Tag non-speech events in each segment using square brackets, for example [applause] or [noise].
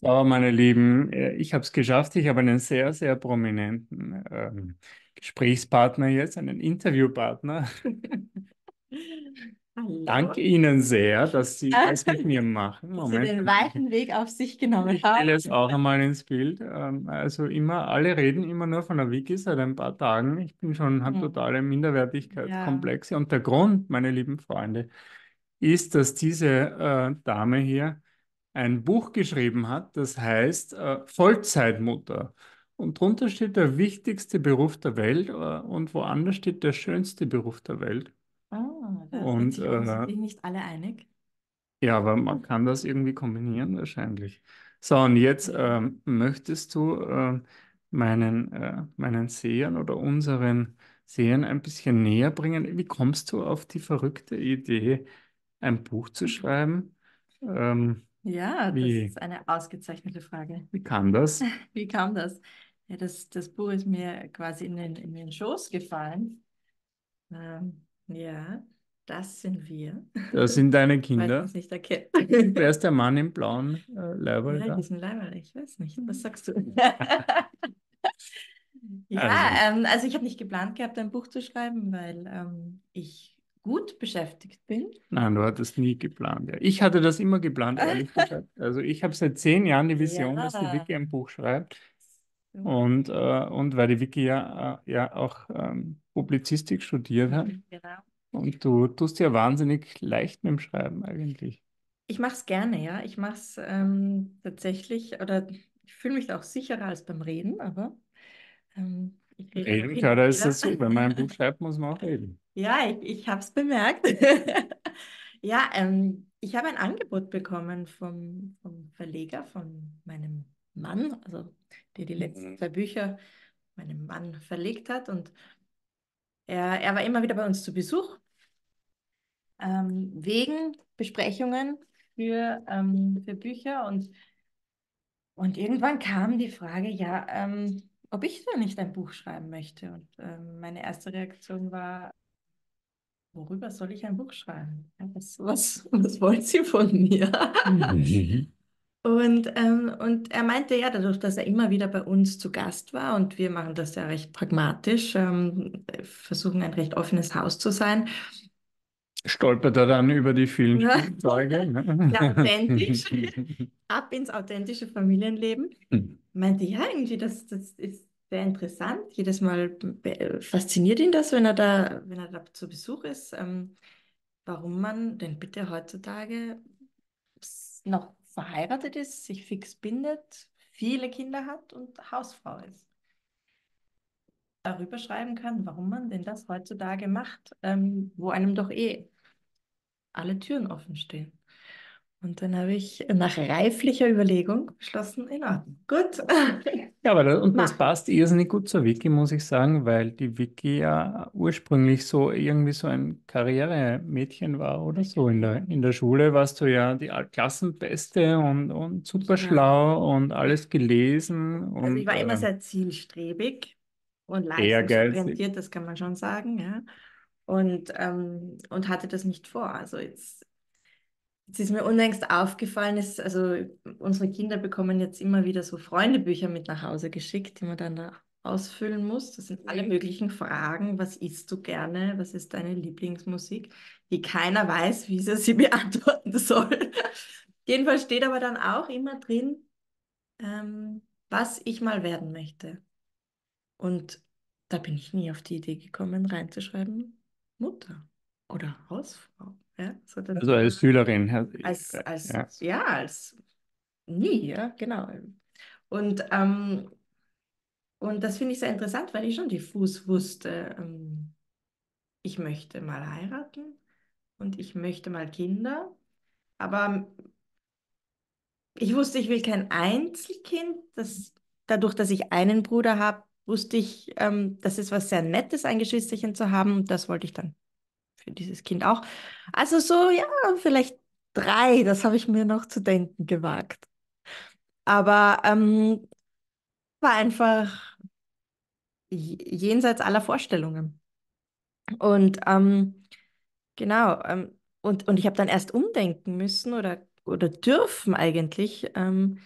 So, meine Lieben, äh, ich habe es geschafft. Ich habe einen sehr, sehr prominenten ähm, Gesprächspartner jetzt, einen Interviewpartner. [laughs] Hallo. Danke Ihnen sehr, dass Sie ah. das mit mir machen. Moment. Dass Sie den weiten Weg auf sich genommen haben. Ich stelle es auch einmal ins Bild. Ähm, also immer, alle reden immer nur von der Wiki seit ein paar Tagen. Ich bin schon, habe hm. totale Minderwertigkeitskomplexe. Ja. Und der Grund, meine lieben Freunde, ist, dass diese äh, Dame hier ein Buch geschrieben hat, das heißt äh, Vollzeitmutter. Und drunter steht der wichtigste Beruf der Welt äh, und woanders steht der schönste Beruf der Welt. Ah, da und, sind äh, nicht alle einig. Ja, aber man kann das irgendwie kombinieren wahrscheinlich. So, und jetzt ähm, möchtest du äh, meinen, äh, meinen Sehern oder unseren Sehern ein bisschen näher bringen. Wie kommst du auf die verrückte Idee, ein Buch zu schreiben? Ähm, ja, Wie, das ist eine ausgezeichnete Frage. wie kam das? [laughs] Wie kam das? Ja, das, das Buch ist mir quasi in den, in den Schoß gefallen. Ähm, ja, das sind wir. Das sind deine [laughs] Weil ich Kinder. uns nicht erkenne. [laughs] Wer ist der Mann im blauen äh, Leiberl Ja, da? diesen Leiber, ich weiß nicht. Was sagst du? Ja, Also. ähm, also ich habe nicht geplant gehabt, ein Buch zu schreiben, weil ähm, ich gut beschäftigt bin. Nein, du hattest nie geplant. Ja. Ich hatte das immer geplant, ehrlich [laughs] gesagt. Also ich habe seit zehn Jahren die Vision, ja. dass die Wiki ein Buch schreibt. Und, äh, und weil die Wiki ja, äh, ja auch ähm, Publizistik studiert hat. Genau. Und du tust ja wahnsinnig leicht mit dem Schreiben eigentlich. Ich mache es gerne, ja. Ich mache es ähm, tatsächlich, oder ich fühle mich auch sicherer als beim Reden, aber ähm, ich reden kann, da ist das so. Wenn man ein Buch schreibt, muss man auch reden. Ja, ich, ich habe es bemerkt. [laughs] ja, ähm, ich habe ein Angebot bekommen vom, vom Verleger, von meinem Mann, also der die letzten mhm. zwei Bücher meinem Mann verlegt hat. Und er, er war immer wieder bei uns zu Besuch ähm, wegen Besprechungen für, ähm, für Bücher. Und, und irgendwann kam die Frage, ja, ähm, ob ich da nicht ein Buch schreiben möchte. Und ähm, meine erste Reaktion war, worüber soll ich ein Buch schreiben? Was, was, was wollt ihr von mir? Mhm. [laughs] Und, ähm, und er meinte ja, dadurch, dass er immer wieder bei uns zu Gast war und wir machen das ja recht pragmatisch, ähm, versuchen ein recht offenes Haus zu sein, Stolpert er dann über die vielen ja. Spielzeuge? Ne? [laughs] Ja, authentisch. [laughs] Ab ins authentische Familienleben. Hm. Meinte, ja, irgendwie, das, das ist sehr interessant. Jedes Mal fasziniert ihn das, wenn er da, wenn er da zu Besuch ist, ähm, warum man denn bitte heutzutage noch verheiratet ist, sich fix bindet, viele Kinder hat und Hausfrau ist darüber schreiben kann, warum man denn das heutzutage macht, ähm, wo einem doch eh alle Türen offen stehen. Und dann habe ich nach reiflicher Überlegung beschlossen, in Ordnung. Gut. [laughs] Ja, aber das, und das passt irrsinnig gut zur Wiki, muss ich sagen, weil die Wiki ja ursprünglich so irgendwie so ein Karrieremädchen war oder so. In der, in der Schule warst du ja die Klassenbeste und, und super schlau ja. und alles gelesen. Und, also ich war immer ähm, sehr zielstrebig und leistungsorientiert, das kann man schon sagen, ja. Und, ähm, und hatte das nicht vor. Also jetzt, jetzt ist mir unlängst aufgefallen, ist, also unsere Kinder bekommen jetzt immer wieder so Freundebücher mit nach Hause geschickt, die man dann da ausfüllen muss. Das sind alle mhm. möglichen Fragen. Was isst du gerne? Was ist deine Lieblingsmusik? Die keiner weiß, wie sie sie [laughs] beantworten soll. Jedenfalls steht aber dann auch immer drin, ähm, was ich mal werden möchte. Und da bin ich nie auf die Idee gekommen, reinzuschreiben, Mutter oder Hausfrau. Ja, so also als Schülerin. Als, äh, als, ja. ja. als nie, ja, genau. Und, ähm, und das finde ich sehr interessant, weil ich schon diffus wusste, ähm, ich möchte mal heiraten und ich möchte mal Kinder, aber ähm, ich wusste, ich will kein Einzelkind. Dass, dadurch, dass ich einen Bruder habe, wusste ich, ähm, das ist was sehr Nettes, ein Geschwisterchen zu haben. Und das wollte ich dann für dieses Kind auch. Also so, ja, vielleicht drei, das habe ich mir noch zu denken gewagt. Aber ähm, war einfach jenseits aller Vorstellungen. Und ähm, genau, ähm, und, und ich habe dann erst umdenken müssen oder, oder dürfen eigentlich, ähm,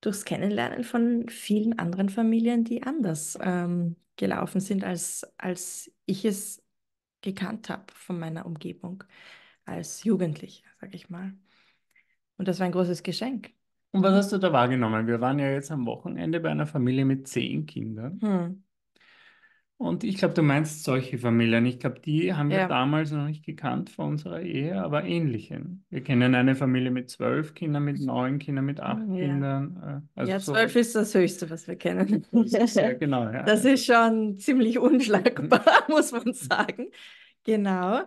durchs Kennenlernen von vielen anderen Familien, die anders ähm, gelaufen sind, als, als ich es gekannt habe von meiner Umgebung als Jugendliche, sage ich mal. Und das war ein großes Geschenk. Und was mhm. hast du da wahrgenommen? Wir waren ja jetzt am Wochenende bei einer Familie mit zehn Kindern. Hm. Und ich glaube, du meinst solche Familien. Ich glaube, die haben wir damals noch nicht gekannt vor unserer Ehe, aber ähnliche. Wir kennen eine Familie mit zwölf Kindern, mit neun Kindern, mit acht ja. Kindern. Äh, also ja, zwölf so. ist das Höchste, was wir kennen. Das [laughs] genau, ja. das ist schon ziemlich unschlagbar, [laughs] muss man [laughs] mhm. sagen. Genau.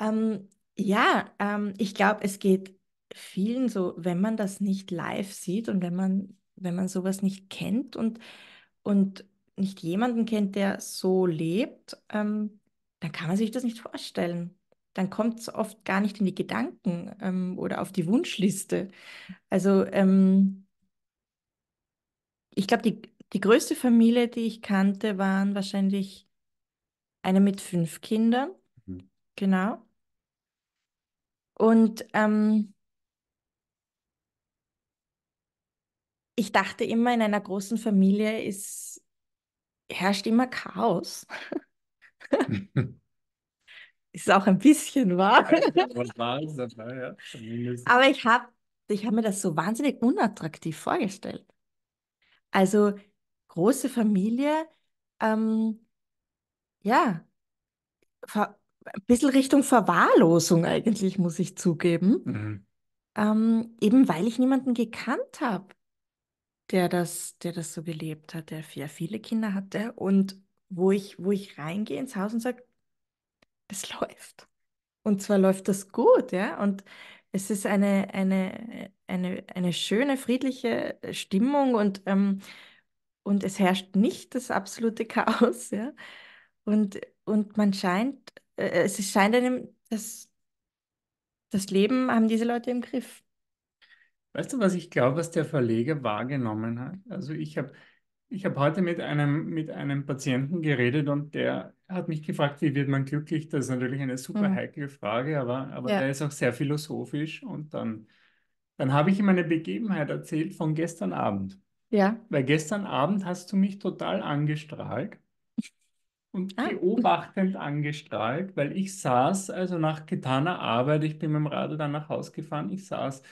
Ähm, ja, ähm, ich glaube, es geht vielen so, wenn man das nicht live sieht und wenn man, wenn man sowas nicht kennt und, und nicht jemanden kennt, der so lebt, ähm, dann kann man sich das nicht vorstellen. Dann kommt es oft gar nicht in die Gedanken ähm, oder auf die Wunschliste. Also ähm, ich glaube, die, die größte Familie, die ich kannte, waren wahrscheinlich eine mit fünf Kindern. Mhm. Genau. Und ähm, ich dachte immer, in einer großen Familie ist herrscht immer Chaos. [laughs] ist auch ein bisschen wahr. Aber ich habe ich hab mir das so wahnsinnig unattraktiv vorgestellt. Also große Familie, ähm, ja, ver ein bisschen Richtung Verwahrlosung eigentlich, muss ich zugeben. Mhm. Ähm, eben weil ich niemanden gekannt habe der das, der das so gelebt hat, der viele Kinder hatte und wo ich, wo ich reingehe ins Haus und sage, es läuft. Und zwar läuft das gut, ja. Und es ist eine, eine, eine, eine schöne, friedliche Stimmung und, ähm, und es herrscht nicht das absolute Chaos, ja. Und, und man scheint, äh, es scheint einem, dass das Leben haben diese Leute im Griff. Weißt du, was ich glaube, was der Verleger wahrgenommen hat? Also ich habe ich hab heute mit einem, mit einem Patienten geredet und der hat mich gefragt, wie wird man glücklich? Das ist natürlich eine super mhm. heikle Frage, aber, aber ja. der ist auch sehr philosophisch. Und dann, dann habe ich ihm eine Begebenheit erzählt von gestern Abend. Ja. Weil gestern Abend hast du mich total angestrahlt und ah. beobachtend angestrahlt, weil ich saß, also nach getaner Arbeit, ich bin mit dem Radl dann nach Hause gefahren, ich saß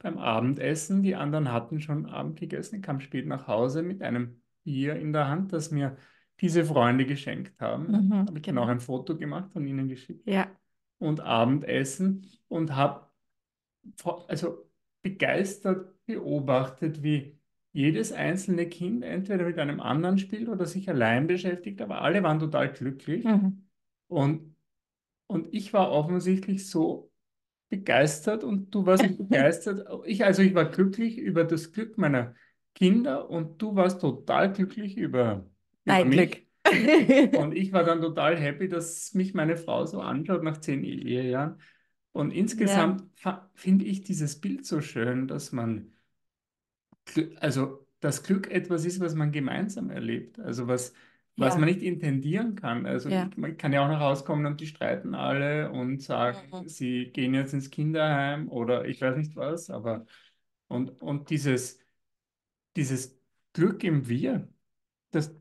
beim Abendessen. Die anderen hatten schon Abend gegessen, kam spät nach Hause mit einem Bier in der Hand, das mir diese Freunde geschenkt haben. Mhm, habe ich genau. dann auch ein Foto gemacht und ihnen geschickt. Ja. Und Abendessen und habe also begeistert beobachtet, wie jedes einzelne Kind entweder mit einem anderen spielt oder sich allein beschäftigt, aber alle waren total glücklich. Mhm. Und, und ich war offensichtlich so begeistert und du warst [laughs] begeistert. Ich, also ich war glücklich über das Glück meiner Kinder und du warst total glücklich über, über mich. Glück. [laughs] und ich war dann total happy, dass mich meine Frau so anschaut nach zehn Ehejahren. Und insgesamt ja. finde ich dieses Bild so schön, dass man, also das Glück etwas ist, was man gemeinsam erlebt. Also was, was ja. man nicht intendieren kann. Also ja. man kann ja auch noch rauskommen und die streiten alle und sagen, mhm. sie gehen jetzt ins Kinderheim oder ich weiß nicht was, aber und, und dieses, dieses Glück im Wir, das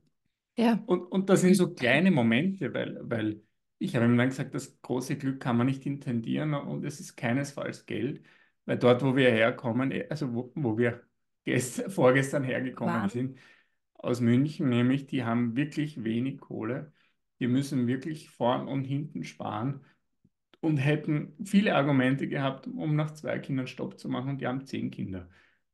ja. und, und das sind so mhm. kleine Momente, weil, weil ich habe ihm dann gesagt, das große Glück kann man nicht intendieren und es ist keinesfalls Geld, weil dort, wo wir herkommen, eh, also wo, wo wir gest, vorgestern hergekommen wow. sind, aus München, nämlich die haben wirklich wenig Kohle, die müssen wirklich vorn und hinten sparen und hätten viele Argumente gehabt, um nach zwei Kindern Stopp zu machen und die haben zehn Kinder.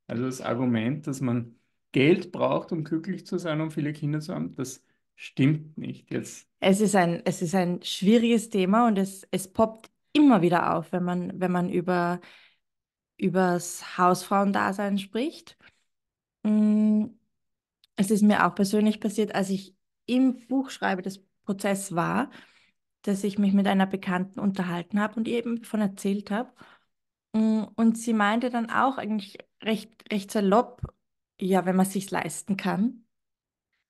Also das Argument, dass man Geld braucht, um glücklich zu sein, um viele Kinder zu haben, das stimmt nicht jetzt. Es ist ein, es ist ein schwieriges Thema und es, es poppt immer wieder auf, wenn man, wenn man über das Hausfrauendasein spricht. Und mm, es ist mir auch persönlich passiert, als ich im Buchschreiben des Prozess war, dass ich mich mit einer Bekannten unterhalten habe und ihr eben davon erzählt habe. Mm, und sie meinte dann auch eigentlich recht, recht salopp, ja, wenn man es sich leisten kann.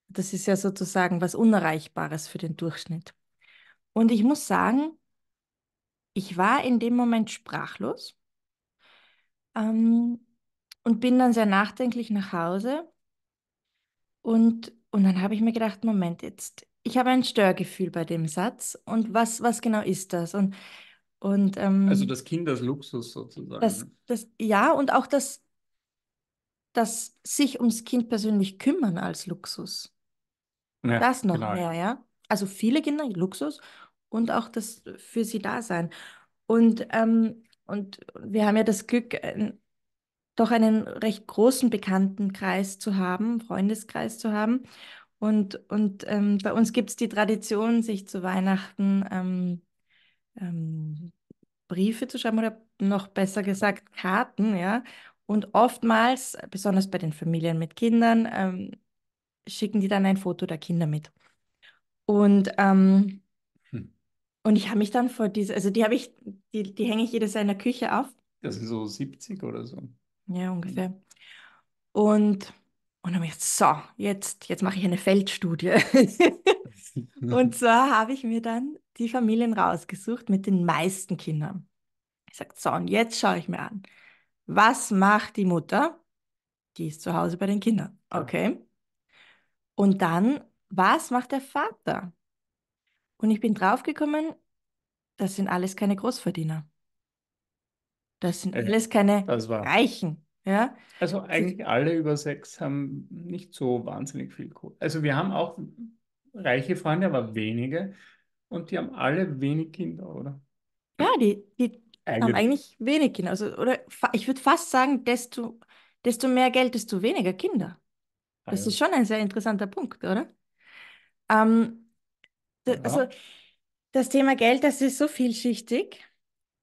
Das ist ja sozusagen was Unerreichbares für den Durchschnitt. Und ich muss sagen, ich war in dem Moment sprachlos ähm, und bin dann sehr nachdenklich nach Hause und, und dann habe ich mir gedacht, Moment jetzt, ich habe ein Störgefühl bei dem Satz und was, was genau ist das? Und, und, ähm, also das Kind als Luxus sozusagen. Das, ne? das, ja, und auch das, das sich ums Kind persönlich kümmern als Luxus. Ja, das noch genau. mehr, ja. Also viele Kinder, Luxus und auch das für sie da sein. Und, ähm, und wir haben ja das Glück, äh, doch einen recht großen Bekanntenkreis zu haben, Freundeskreis zu haben. Und, und ähm, bei uns gibt es die Tradition, sich zu Weihnachten ähm, ähm, Briefe zu schreiben oder noch besser gesagt Karten, ja. Und oftmals, besonders bei den Familien mit Kindern, ähm, schicken die dann ein Foto der Kinder mit. Und ähm, hm. und ich habe mich dann vor diese, also die habe ich, die, die hänge ich jedes Jahr in der Küche auf. Das sind so 70 oder so. Ja, mhm. ungefähr. Und, und dann habe ich gedacht, so, jetzt, jetzt mache ich eine Feldstudie. [laughs] und so [laughs] habe ich mir dann die Familien rausgesucht mit den meisten Kindern. Ich sage, so, und jetzt schaue ich mir an, was macht die Mutter? Die ist zu Hause bei den Kindern. Okay. Und dann, was macht der Vater? Und ich bin draufgekommen, das sind alles keine Großverdiener. Das sind äh, alles keine Reichen. Ja? Also eigentlich alle über sechs haben nicht so wahnsinnig viel Kohle. Also wir haben auch reiche Freunde, aber wenige. Und die haben alle wenig Kinder, oder? Ja, die, die eigentlich. haben eigentlich wenig Kinder. Also, oder ich würde fast sagen, desto, desto mehr Geld, desto weniger Kinder. Ah das also. ist schon ein sehr interessanter Punkt, oder? Ähm, ja. Also das Thema Geld, das ist so vielschichtig.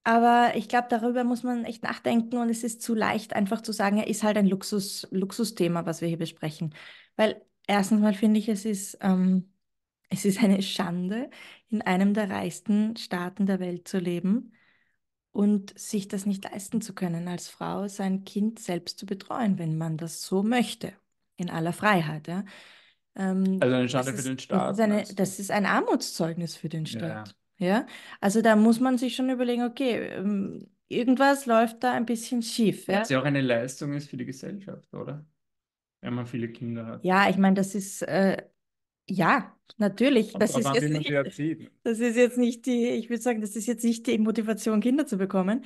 Aber ich glaube, darüber muss man echt nachdenken und es ist zu leicht, einfach zu sagen, er ist halt ein Luxus, Luxusthema, was wir hier besprechen. Weil erstens mal finde ich, es ist, ähm, es ist eine Schande, in einem der reichsten Staaten der Welt zu leben und sich das nicht leisten zu können, als Frau sein Kind selbst zu betreuen, wenn man das so möchte, in aller Freiheit. Ja. Ähm, also eine Schande für ist, den Staat. Das ist, eine, das ist, ein Armutszeugnis für den Staat. Ja. Ja, also da muss man sich schon überlegen, okay, ähm, irgendwas läuft da ein bisschen schief. Ja? Was ja auch eine Leistung ist für die Gesellschaft, oder? Wenn man viele Kinder hat. Ja, ich meine, das ist, äh, ja, natürlich. Das ist, jetzt nicht, das ist jetzt nicht die, ich würde sagen, das ist jetzt nicht die Motivation, Kinder zu bekommen.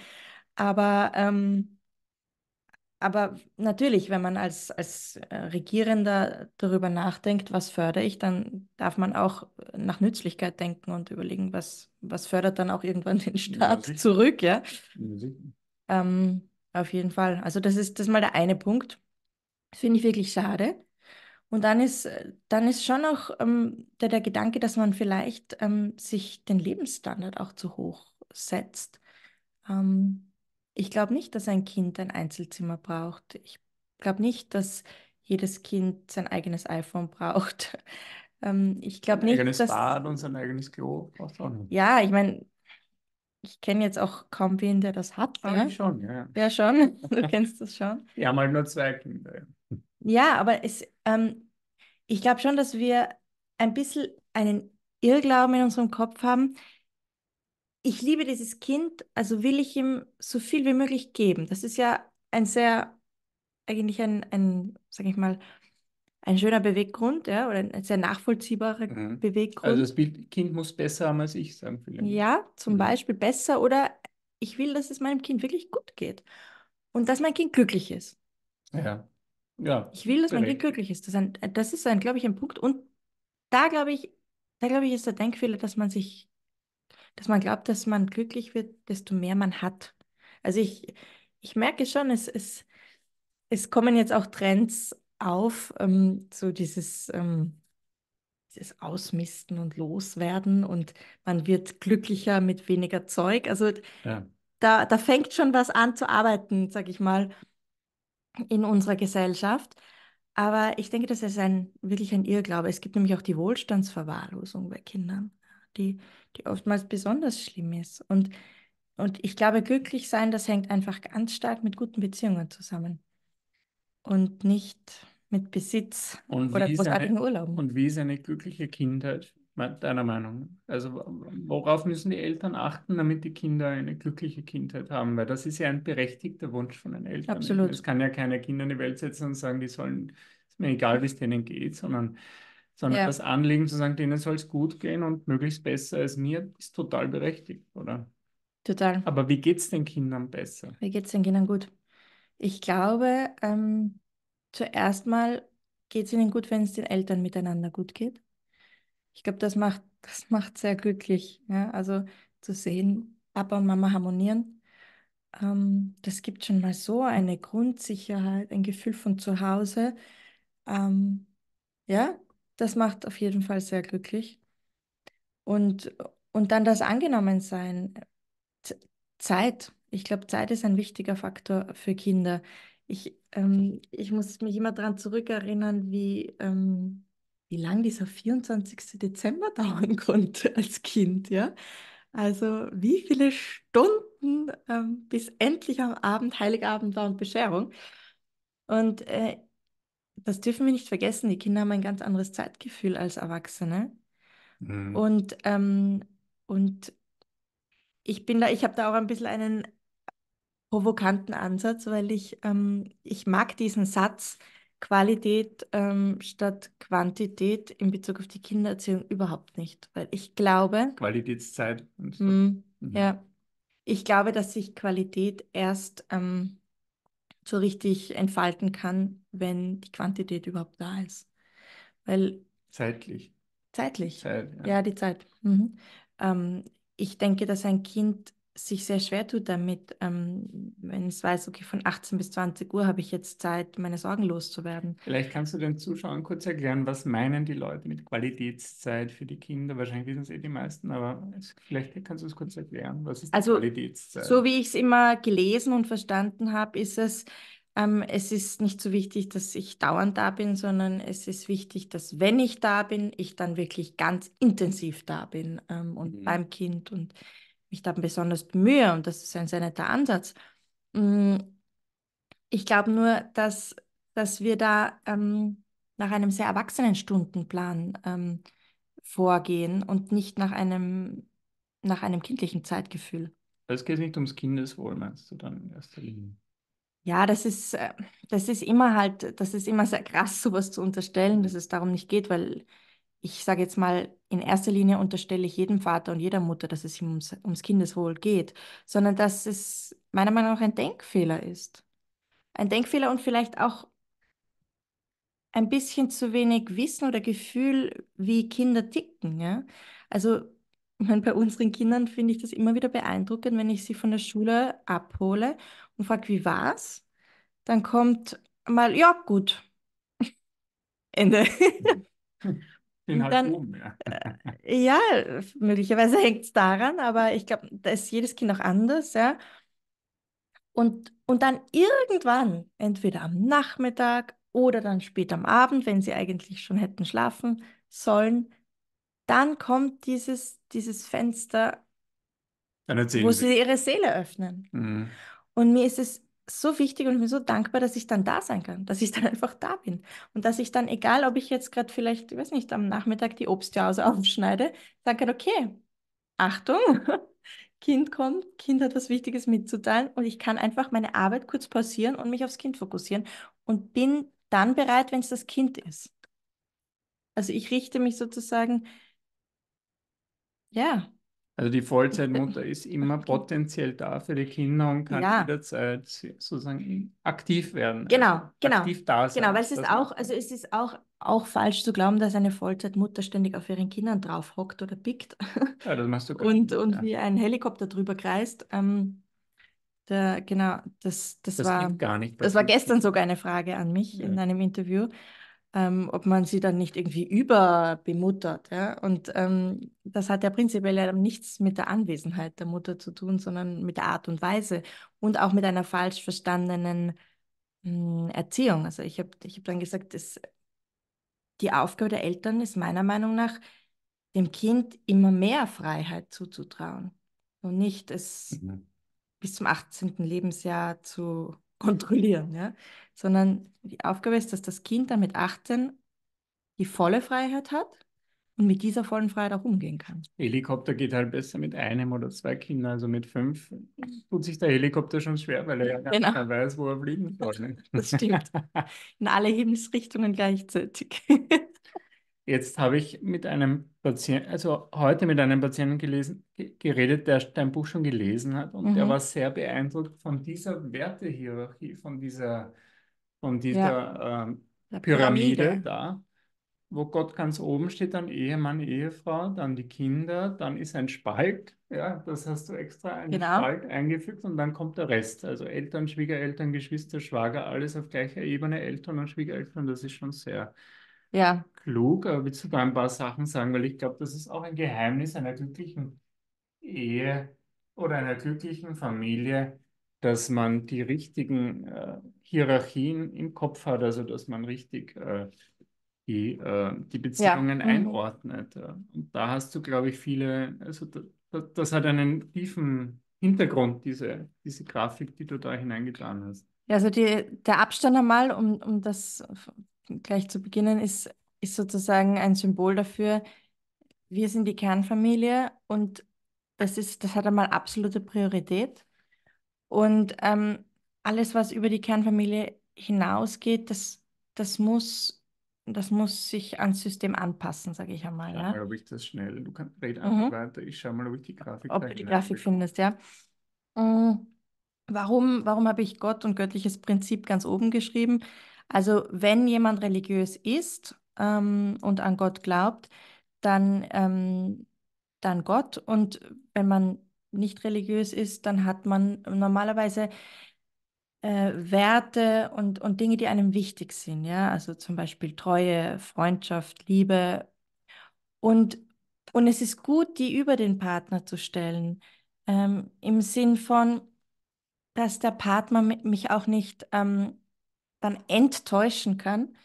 Aber ähm, aber natürlich, wenn man als, als äh, Regierender darüber nachdenkt, was fördere ich, dann darf man auch äh, nach Nützlichkeit denken und überlegen, was, was fördert dann auch irgendwann [laughs] den Staat ja, zurück, ja. ähm, auf jeden Fall. Also das ist das ist mal der eine Punkt. Das finde ich wirklich schade. Und dann ist, äh, dann ist schon noch ähm, der, der Gedanke, dass man vielleicht ähm, sich den Lebensstandard auch zu hoch setzt. Ähm, ich glaube nicht, dass ein Kind ein Einzelzimmer braucht. Ich glaube nicht, dass jedes Kind sein eigenes iPhone braucht. [laughs] Ähm, ich glaube nicht, eigenes dass... Bad und sein eigenes Klo braucht auch nicht. Ja, ich meine, ich kenne jetzt auch kaum wen, der das hat. Ja, ah, ne? schon, ja. Ja, schon. [laughs] Du kennst das schon. [laughs] Ja, mal nur zwei Kinder. Ja, aber es, ähm, ich glaube schon, dass wir ein bisschen einen Irrglauben in unserem Kopf haben, ich liebe dieses Kind, also will ich ihm so viel wie möglich geben. Das ist ja ein sehr, eigentlich ein, ein sage ich mal, ein schöner Beweggrund, ja, oder ein sehr nachvollziehbarer mhm. Also Beweggrund. Also das Bild, Kind muss besser haben als ich, sagen viele. Ja, zum mhm. Beispiel besser oder ich will, dass es meinem Kind wirklich gut geht und dass mein Kind glücklich ist. Ja, ja. Ich will, dass direkt. mein Kind glücklich ist. Das ist, ein, das ist ein, glaube ich, ein Punkt und da glaube ich, da glaube ich, ist der Denkfehler, dass man sich dass man glaubt, dass man glücklich wird, desto mehr man hat. Also ich, ich merke schon, es, es, es kommen jetzt auch Trends auf, ähm, so dieses, ähm, dieses Ausmisten und Loswerden und man wird glücklicher mit weniger Zeug. Also ja. da, da fängt schon was an zu arbeiten, sag ich mal, in unserer Gesellschaft. Aber ich denke, das ist ein, wirklich ein Irrglaube. Es gibt nämlich auch die Wohlstandsverwahrlosung bei Kindern die, die oftmals besonders schlimm ist. Und, und ich glaube, glücklich sein, das hängt einfach ganz stark mit guten Beziehungen zusammen. Und nicht mit Besitz und oder großartigen Urlauben. Und wie ist eine glückliche Kindheit, deiner Meinung? Also worauf müssen die Eltern achten, damit die Kinder eine glückliche Kindheit haben? Weil das ist ja ein berechtigter Wunsch von den Eltern. Absolut. Es kann ja keine Kinder in die Welt setzen und sagen, die sollen, ist mir egal, wie es denen geht, sondern sondern ja. das Anliegen zu sagen, denen soll es gut gehen und möglichst besser als mir, ist total berechtigt, oder? Total. Aber wie geht es den Kindern besser? Wie geht es den Kindern gut? Ich glaube, ähm, zuerst mal geht es ihnen gut, wenn es den Eltern miteinander gut geht. Ich glaube, das macht, das macht sehr glücklich. Ja? Also zu sehen, Papa und Mama harmonieren, ähm, das gibt schon mal so eine Grundsicherheit, ein Gefühl von Zuhause. Ähm, ja, das macht auf jeden Fall sehr glücklich. Und, und dann das Angenommensein. Z Zeit. Ich glaube, Zeit ist ein wichtiger Faktor für Kinder. Ich, ähm, ich muss mich immer daran zurückerinnern, wie, ähm, wie lang dieser 24. Dezember [laughs] dauern konnte als Kind. Ja? Also wie viele Stunden, ähm, bis endlich am Abend Heiligabend war und Bescherung. Und äh, das dürfen wir nicht vergessen, die Kinder haben ein ganz anderes Zeitgefühl als Erwachsene. Mhm. Und, ähm, und ich bin da, ich habe da auch ein bisschen einen provokanten Ansatz, weil ich, ähm, ich mag diesen Satz Qualität ähm, statt Quantität in Bezug auf die Kindererziehung überhaupt nicht, weil ich glaube. Qualitätszeit. So. Mh, mhm. Ja. Ich glaube, dass sich Qualität erst ähm, so richtig entfalten kann, wenn die Quantität überhaupt da ist. Weil zeitlich. Zeitlich. Zeit, ja. ja. die Zeit. Mhm. Ähm, ich denke, dass ein Kind sich sehr schwer tut damit, ähm, wenn es weiß, okay, von 18 bis 20 Uhr habe ich jetzt Zeit, meine Sorgen loszuwerden. Vielleicht kannst du den Zuschauern kurz erklären, was meinen die Leute mit Qualitätszeit für die Kinder? Wahrscheinlich wissen es eh die meisten, aber vielleicht kannst du es kurz erklären, was ist also, Qualitätszeit? So wie ich es immer gelesen und verstanden habe, ist es, ähm, es ist nicht so wichtig, dass ich dauernd da bin, sondern es ist wichtig, dass wenn ich da bin, ich dann wirklich ganz intensiv da bin ähm, und mhm. beim Kind und mich da besonders bemühe und das ist ein sehr netter Ansatz. Mm, ich glaube nur, dass, dass wir da ähm, nach einem sehr erwachsenen Stundenplan ähm, vorgehen und nicht nach einem, nach einem kindlichen Zeitgefühl. Also es geht nicht ums Kindeswohl, meinst du dann in erster Linie? Mhm. Ja, das ist, äh, das ist immer halt, das ist immer sehr krass, [laughs] sowas zu unterstellen, dass es darum nicht geht, weil ich sage jetzt mal, in erster Linie unterstelle ich jedem Vater und jeder Mutter, dass es ihm ums, ums Kindeswohl geht, sondern dass es meiner Meinung nach ein Denkfehler ist. Ein Denkfehler und vielleicht auch ein bisschen zu wenig Wissen oder Gefühl, wie Kinder ticken. Ja? Also meine, bei unseren Kindern finde ich das immer wieder beeindruckend, wenn ich sie von der Schule abhole und frage, wie war's? Dann kommt mal, ja, gut. [laughs] Ende. [laughs] Den halt dann, oben, ja. Äh, [laughs] ja, möglicherweise [laughs] hängt es daran, aber ich glaube, da ist jedes Kind auch anders, ja. Und, und dann irgendwann, entweder am Nachmittag oder dann spät am Abend, wenn sie eigentlich schon hätten schlafen sollen, dann kommt dieses, dieses Fenster, wo sie, sie ihre Seele öffnen. Mhm. Und mir ist es so wichtig und ich bin so dankbar, dass ich dann da sein kann, dass ich dann [laughs] einfach da bin. Und dass ich dann, egal ob ich jetzt gerade vielleicht, ich weiß nicht, am Nachmittag die Obstjause [laughs] aufschneide, sage, okay, Achtung, [laughs] Kind kommt, Kind hat was Wichtiges mitzuteilen und ich kann einfach meine Arbeit kurz pausieren und mich aufs Kind fokussieren und bin dann bereit, wenn es das Kind ist. Also ich richte mich sozusagen, ja, also die Vollzeitmutter ist immer potenziell da für die Kinder und kann ja. jederzeit sozusagen aktiv werden. Also genau, genau. Aktiv da sein. Genau, weil es ist auch, also es ist auch, auch falsch zu glauben, dass eine Vollzeitmutter ständig auf ihren Kindern drauf hockt oder pickt. [laughs] Ja, das machst du gut. Und, und ja. wie ein Helikopter drüber kreist. Ähm, da, genau, das, das, das war, gar nicht. Das war gestern sogar eine Frage an mich ja. in einem Interview ähm, ob man sie dann nicht irgendwie überbemuttert. Ja? Und ähm, das hat ja prinzipiell nichts mit der Anwesenheit der Mutter zu tun, sondern mit der Art und Weise und auch mit einer falsch verstandenen mh, hm, Erziehung. Also ich habe ich hab dann gesagt, das, die Aufgabe der Eltern ist meiner Meinung nach, dem Kind immer mehr Freiheit zuzutrauen und nicht es mhm. bis zum 18. Lebensjahr zu kontrollieren, ja? sondern die Aufgabe ist, dass das Kind dann mit 18 die volle Freiheit hat und mit dieser vollen Freiheit auch umgehen kann. Helikopter geht halt besser mit einem oder zwei Kindern, also mit fünf tut sich der Helikopter schon schwer, weil er ja gar genau. ja weiß, wo er fliegen soll. Ne? Das stimmt. In [laughs] alle Himmelsrichtungen gleichzeitig. Jetzt habe ich mit einem Patienten, also heute mit einem Patienten gelesen, geredet, der dein Buch schon gelesen hat und mhm. der war sehr beeindruckt von dieser Wertehierarchie, von dieser, von dieser ja. ähm, Pyramide. Pyramide da, wo Gott ganz oben steht, dann Ehemann, Ehefrau, dann die Kinder, dann ist ein Spalt, ja, das hast du extra einen genau. Spalt eingefügt und dann kommt der Rest. Also Eltern, Schwiegereltern, Geschwister, Schwager, alles auf gleicher Ebene, Eltern und Schwiegereltern, das ist schon sehr ja. klug, aber willst du da ein paar Sachen sagen, weil ich glaube, das ist auch ein Geheimnis einer glücklichen Ehe oder einer glücklichen Familie, dass man die richtigen äh, Hierarchien im Kopf hat, also dass man richtig äh, die, äh, die Beziehungen ja. Mhm. einordnet. Ja. Und da hast du, glaube ich, viele, also da, da, das hat einen tiefen Hintergrund, diese, diese Grafik, die du da hineingetan hast. Ja, also die, der Abstand einmal, um, um das gleich zu beginnen, ist, ist sozusagen ein Symbol dafür, wir sind die Kernfamilie und das ist, das hat einmal absolute Priorität. Und ähm, alles, was über die Kernfamilie hinausgeht, das, das muss, das muss sich ans System anpassen, sage ich einmal. Schau ja? mal, ob ich das schnell, du kannst reden einfach mhm. weiter, ich schaue mal, ob ich die Grafik Ob du die Grafik findest, ja. Mm, warum, warum habe ich Gott und göttliches Prinzip ganz oben geschrieben? Also wenn jemand religiös ist ähm, und an Gott glaubt, dann, ähm, dann Gott. Und wenn man nicht religiös ist, dann hat man normalerweise äh, Werte und, und Dinge, die einem wichtig sind. Ja? Also zum Beispiel Treue, Freundschaft, Liebe. Und, und es ist gut, die über den Partner zu stellen. Ähm, Im Sinn von, dass der Partner mich auch nicht ähm, dann enttäuschen kann,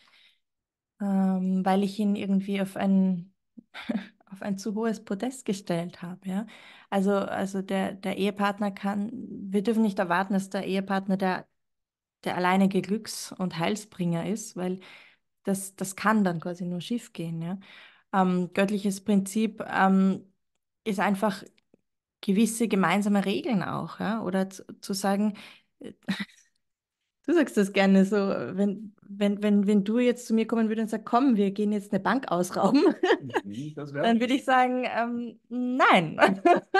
ähm, weil ich ihn irgendwie auf ein, [laughs] auf ein zu hohes Podest gestellt habe. Ja? Also, also der, der Ehepartner kann, wir dürfen nicht erwarten, dass der Ehepartner der, der alleinige Glücks- und Heilsbringer ist, weil das, das kann dann quasi nur schief gehen. Ja? Ähm, göttliches Prinzip ähm, ist einfach gewisse gemeinsame Regeln auch, ja? oder zu, zu sagen, Du sagst das gerne so, wenn, wenn, wenn, wenn du jetzt zu mir kommen würdest und sagst, komm, wir gehen jetzt eine Bank ausrauben, mhm, [laughs] dann würde ich sagen, ähm, nein. [laughs]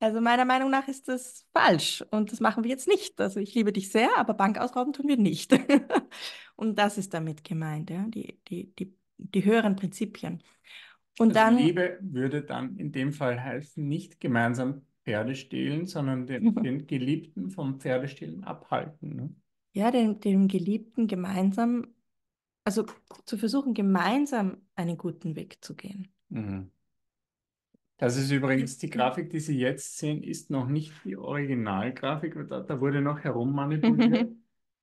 also meiner Meinung nach ist das falsch und das machen wir jetzt nicht. Also ich liebe dich sehr, aber Bank ausrauben tun wir nicht. [laughs] und das ist damit gemeint, ja? die, die, die, die höheren Prinzipien. Und also dann, Liebe würde dann in dem Fall heißen, nicht gemeinsam Pferdestehlen, sondern den, [laughs] den Geliebten vom Pferdestehlen abhalten. Ne? Ja, den, dem Geliebten gemeinsam, also zu versuchen, gemeinsam einen guten Weg zu gehen. Mhm. Das ist übrigens die Grafik, die Sie jetzt sehen, ist noch nicht die Originalgrafik. Da, da wurde noch [laughs] herummanipuliert.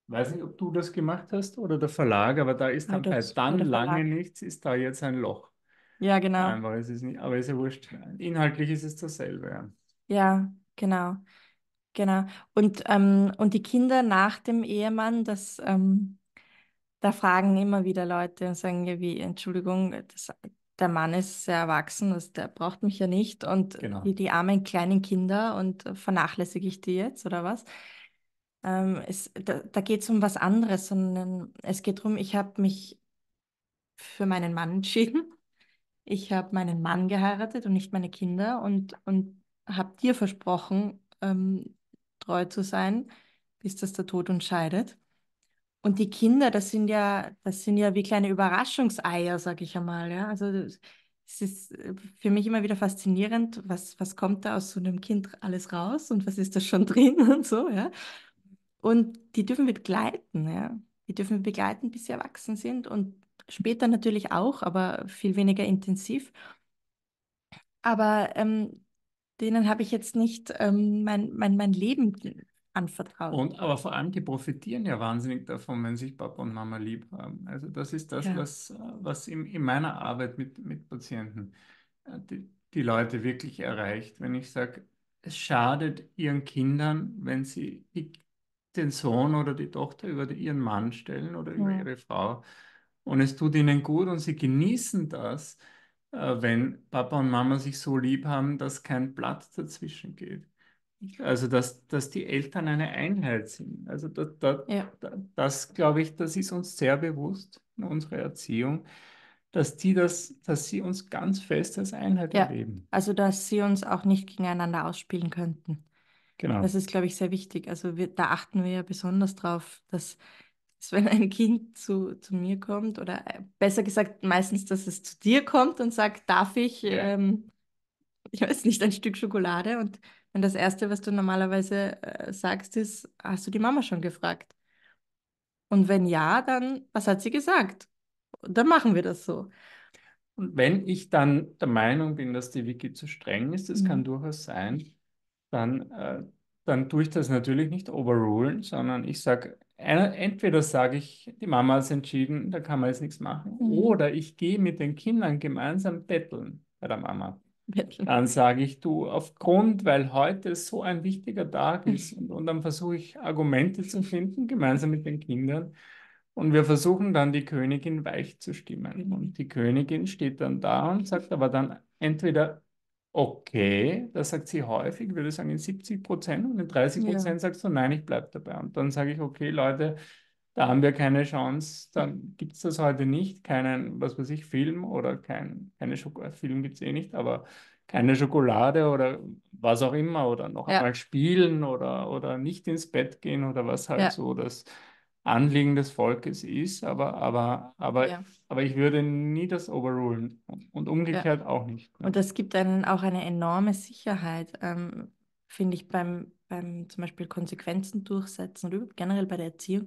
Weiß nicht, ob du das gemacht hast oder der Verlag, aber da ist dann bei dann lange nichts, ist da jetzt ein Loch. Ja, genau. Einfach ist es nicht, aber ist ja wurscht. Inhaltlich ist es dasselbe. Ja. Ja, genau, genau. Und, ähm, und die Kinder nach dem Ehemann, das, ähm, da fragen immer wieder Leute und sagen, ja, wie, Entschuldigung, das, der Mann ist sehr erwachsen, das, der braucht mich ja nicht. Und Genau. wie die armen kleinen Kinder und vernachlässige ich die jetzt oder was? Ähm, es, da da geht es um was anderes, sondern es geht darum, ich habe mich für meinen Mann entschieden. Ich habe meinen Mann geheiratet und nicht meine Kinder und, und habe dir versprochen, ähm, treu zu sein, bis das der Tod uns scheidet. Und die Kinder, das sind ja, das sind ja wie kleine Überraschungseier, sag ich einmal. Ja? Also es ist äh, für mich immer wieder faszinierend, was, was kommt da aus so einem Kind alles raus und was ist da schon [laughs] drin und so, ja. Und die dürfen wir begleiten, ja. Die dürfen wir begleiten, bis sie erwachsen sind und später natürlich auch, aber viel weniger intensiv. Aber ähm, denen habe ich jetzt nicht ähm, mein, mein, mein Leben anvertraut. Und aber vor allem, die profitieren ja wahnsinnig davon, wenn sich Papa und Mama lieb haben. Also das ist das, ja. was, was in, in meiner Arbeit mit, mit Patienten äh, die, die Leute wirklich erreicht. Wenn ich sage, es schadet ihren Kindern, wenn sie den Sohn oder die Tochter über die, ihren Mann stellen oder ja. über ihre Frau. Und es tut ihnen gut und sie genießen das äh, wenn Papa und Mama sich so lieb haben, dass kein Blatt dazwischen geht. Also, dass, dass die Eltern eine Einheit sind. Also, da, da, ja. da, das glaube ich, das ist uns sehr bewusst in unserer Erziehung, dass die das, dass sie uns ganz fest als Einheit ja. erleben. Also, dass sie uns auch nicht gegeneinander ausspielen könnten. Genau. Das ist, glaube ich, sehr wichtig. Also, wir, da achten wir ja besonders drauf, dass ist, wenn ein Kind zu, zu mir kommt oder äh, besser gesagt meistens, dass es zu dir kommt und sagt, darf ich, ja. ähm, [laughs] ich weiß nicht, ein Stück Schokolade? Und wenn das Erste, was du normalerweise äh, sagst, ist, hast du die Mama schon gefragt? Und wenn ja, dann, was hat sie gesagt? Dann machen wir das so. Und wenn ich dann der Meinung bin, dass die Wiki zu streng ist, das mhm. kann durchaus sein, dann, äh, dann tue ich das natürlich nicht overrulen, sondern ich sage, entweder sage ich, die Mama hat es entschieden, da kann man jetzt nichts machen, mhm. oder ich gehe mit den Kindern gemeinsam betteln bei der Mama. Betteln. Dann sage ich, du, aufgrund, weil heute so ein wichtiger Tag mhm. ist, und, und dann versuche ich Argumente zu finden, gemeinsam mit den Kindern. Und wir versuchen dann, die Königin weich zu stimmen. Mhm. Und die Königin steht dann da und sagt aber dann entweder Okay, das sagt sie häufig, würde sagen in 70 Prozent und in 30 Ja, Prozent sagst du, nein, ich bleibe dabei. Und dann sage ich, okay, Leute, da haben wir keine Chance, dann gibt es das heute nicht, keinen, was weiß ich, Film oder kein, keine Schokolade, äh, Film gibt es eh nicht, aber keine Schokolade oder was auch immer oder noch ja, einmal spielen oder, oder nicht ins Bett gehen oder was halt ja, so das Anliegen des Volkes ist, aber, aber, aber, ja. aber ich würde nie das overrulen und umgekehrt ja. auch nicht. Und das gibt einen auch eine enorme Sicherheit, ähm, finde ich, beim, beim zum Beispiel Konsequenzen durchsetzen oder generell bei der Erziehung,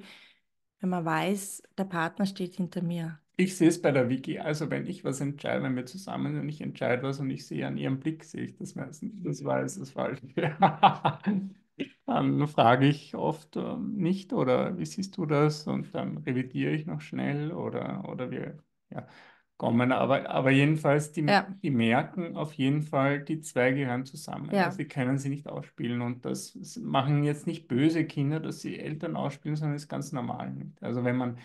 wenn man weiß, der Partner steht hinter mir. Ich sehe es bei der Wiki, also wenn ich was entscheide, wenn wir zusammen sind und ich entscheide was und ich sehe an ihrem Blick, sehe ich das meistens. Das war es, das Falsche. Dann frage ich oft ähm, nicht oder wie siehst du das? Und dann revidiere ich noch schnell oder, oder wir ja, kommen. Aber, aber jedenfalls, die, ja. die merken auf jeden Fall, die zwei gehören zusammen. Ja. Also sie können sie nicht ausspielen. Und das machen jetzt nicht böse Kinder, dass sie Eltern ausspielen, sondern ist ganz normal. Also wenn man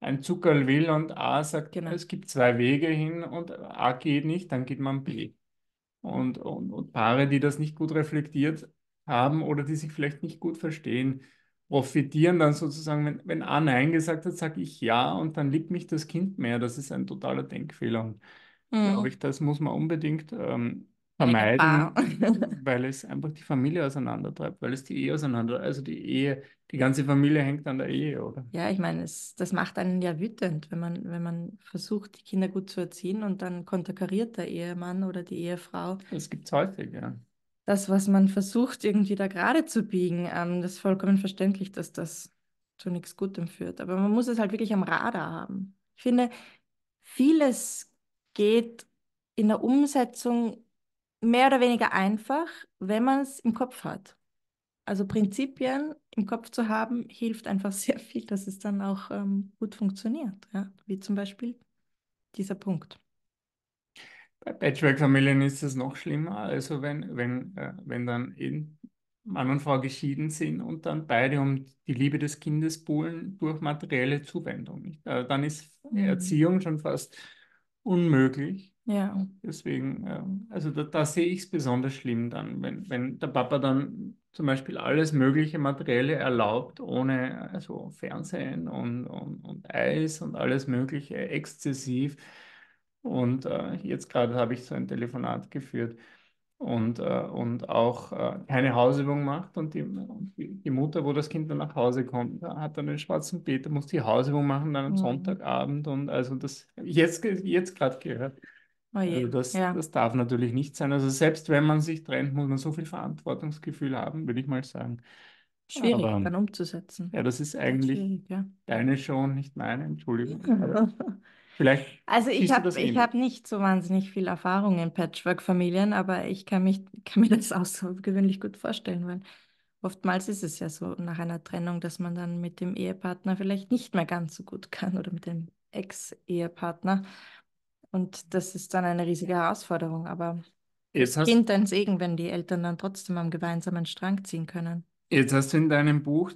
ein Zuckerl will und A sagt, genau. es gibt zwei Wege hin und A geht nicht, dann geht man B. Mhm. Und, und, und Paare, die das nicht gut reflektiert haben oder die sich vielleicht nicht gut verstehen, profitieren dann sozusagen, wenn, wenn A Nein gesagt hat, sage ich Ja und dann liebt mich das Kind mehr. Das ist ein totaler Denkfehler. Und mhm. glaube ich, das muss man unbedingt ähm, vermeiden, [laughs] weil es einfach die Familie auseinandertreibt, weil es die Ehe auseinandertreibt. also die Ehe, die ganze Familie hängt an der Ehe, oder? Ja, ich meine, es, das macht einen ja wütend, wenn man, wenn man versucht, die Kinder gut zu erziehen und dann konterkariert der Ehemann oder die Ehefrau. Das gibt es häufig, ja das, was man versucht, irgendwie da gerade zu biegen, ähm, das ist vollkommen verständlich, dass das zu nichts Gutem führt. Aber man muss es halt wirklich am Radar haben. Ich finde, vieles geht in der Umsetzung mehr oder weniger einfach, wenn man es im Kopf hat. Also Prinzipien im Kopf zu haben, hilft einfach [laughs] sehr viel, dass es dann auch ähm, gut funktioniert. Ja? Wie zum Beispiel dieser Punkt. Bei Patchwork-Familien ist es noch schlimmer. Also wenn, wenn, äh, wenn dann eben Mann und Frau geschieden sind und dann beide um die Liebe des Kindes buhlen durch materielle Zuwendung. Nicht? Also dann ist mhm. Erziehung schon fast unmöglich. Ja. Deswegen, ähm, also da, da sehe ich es besonders schlimm dann, wenn, wenn der Papa dann zum Beispiel alles mögliche Materielle erlaubt, ohne also Fernsehen und, und, und Eis und alles Mögliche, exzessiv und äh, jetzt gerade habe ich so ein Telefonat geführt und, äh, und auch äh, keine Hausübung macht. Und die, die Mutter, wo das Kind dann nach Hause kommt, hat dann den schwarzen Peter, muss die Hausübung machen dann am mhm. Sonntagabend. Und also das jetzt, jetzt gerade gehört. Oh also das, ja. das darf natürlich nicht sein. Also selbst wenn man sich trennt, muss man so viel Verantwortungsgefühl haben, würde ich mal sagen. Schwierig, Aber, dann umzusetzen. Ja, das ist eigentlich ja. deine schon, nicht meine, Entschuldigung. [laughs] Vielleicht. Also ich habe ich hab nicht so wahnsinnig viel Erfahrung in Patchwork-Familien, aber ich kann, mich, kann mir das gewöhnlich gut vorstellen, weil oftmals ist es ja so nach einer Trennung, dass man dann mit dem Ehepartner vielleicht nicht mehr ganz so gut kann oder mit dem Ex-Ehepartner. Und das ist dann eine riesige Herausforderung, aber es hast... Kind ein Segen, wenn die Eltern dann trotzdem am gemeinsamen Strang ziehen können. Jetzt hast du in deinem Buch